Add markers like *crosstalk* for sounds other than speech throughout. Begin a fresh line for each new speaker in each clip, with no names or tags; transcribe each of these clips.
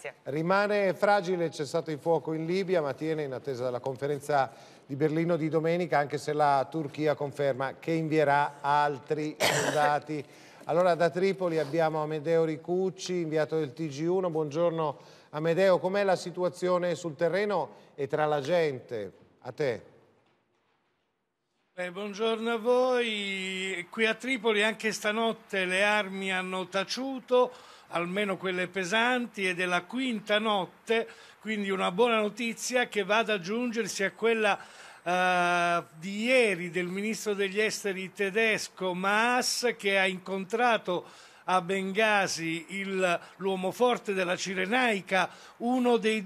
Grazie. Rimane fragile il cessato il fuoco in Libia, ma tiene in attesa della conferenza di Berlino di domenica, anche se la Turchia conferma che invierà altri soldati. *coughs* Allora da Tripoli abbiamo Amedeo Ricucci, inviato del TG1. Buongiorno Amedeo, com'è la situazione sul terreno e tra la gente? A te.
Beh, buongiorno a voi. Qui a Tripoli anche stanotte le armi hanno taciuto, almeno quelle pesanti, ed è la quinta notte, quindi una buona notizia che va ad aggiungersi a quella Uh, di ieri del ministro degli esteri tedesco Maas che ha incontrato a Bengasi l'uomo forte della Cirenaica, uno dei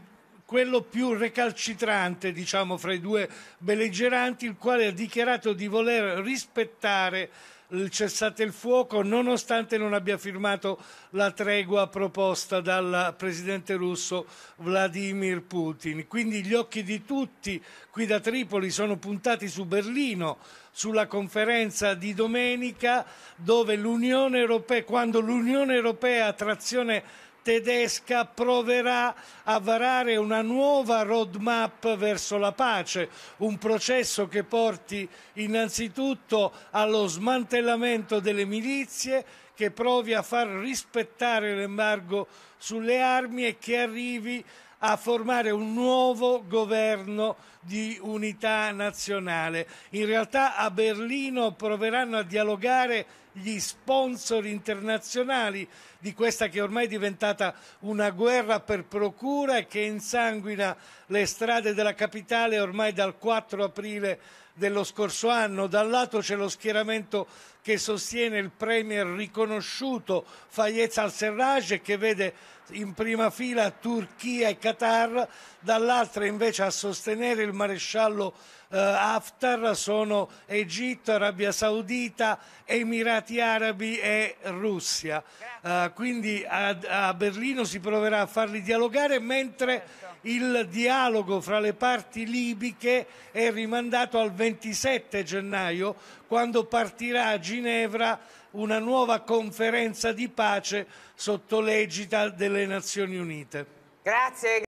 quello più recalcitrante, diciamo, fra i due belligeranti, il quale ha dichiarato di voler rispettare il cessate il fuoco nonostante non abbia firmato la tregua proposta dal presidente russo Vladimir Putin. Quindi gli occhi di tutti qui da Tripoli sono puntati su Berlino, sulla conferenza di domenica dove l'Unione Europea, quando l'Unione Europea a trazione tedesca proverà a varare una nuova roadmap verso la pace, un processo che porti innanzitutto allo smantellamento delle milizie, che provi a far rispettare l'embargo sulle armi e che arrivi a formare un nuovo governo di unità nazionale. In realtà a Berlino proveranno a dialogare gli sponsor internazionali di questa che ormai è diventata una guerra per procura e che insanguina le strade della capitale ormai dal 4 aprile dello scorso anno, dal lato c'è lo schieramento che sostiene il premier riconosciuto Fayez al-Serraj che vede in prima fila Turchia e Qatar, dall'altra invece a sostenere il maresciallo eh, Haftar sono Egitto, Arabia Saudita, Emirati Arabi e Russia. Eh, quindi a, a, Berlino si proverà a farli dialogare mentre il dialogo fra le parti libiche è rimandato al 20 27 gennaio, quando partirà a Ginevra una nuova conferenza di pace sotto l'egida delle Nazioni Unite. Grazie.